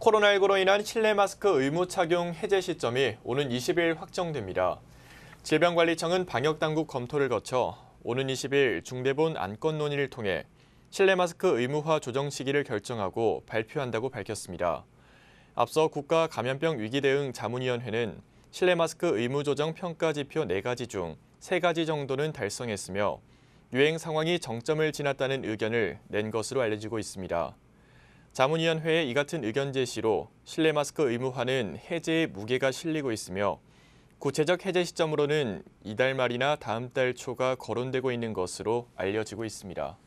코로나19로 인한 실내 마스크 의무 착용 해제 시점이 오는 20일 확정됩니다. 질병관리청은 방역당국 검토를 거쳐 오는 20일 중대본 안건 논의를 통해 실내 마스크 의무화 조정 시기를 결정하고 발표한다고 밝혔습니다. 앞서 국가감염병 위기대응 자문위원회는 실내 마스크 의무 조정 평가 지표 4가지 중 3가지 정도는 달성했으며 유행 상황이 정점을 지났다는 의견을 낸 것으로 알려지고 있습니다. 자문위원회의 이 같은 의견 제시로 실내 마스크 의무화는 해제의 무게가 실리고 있으며 구체적 해제 시점으로는 이달 말이나 다음 달 초가 거론되고 있는 것으로 알려지고 있습니다.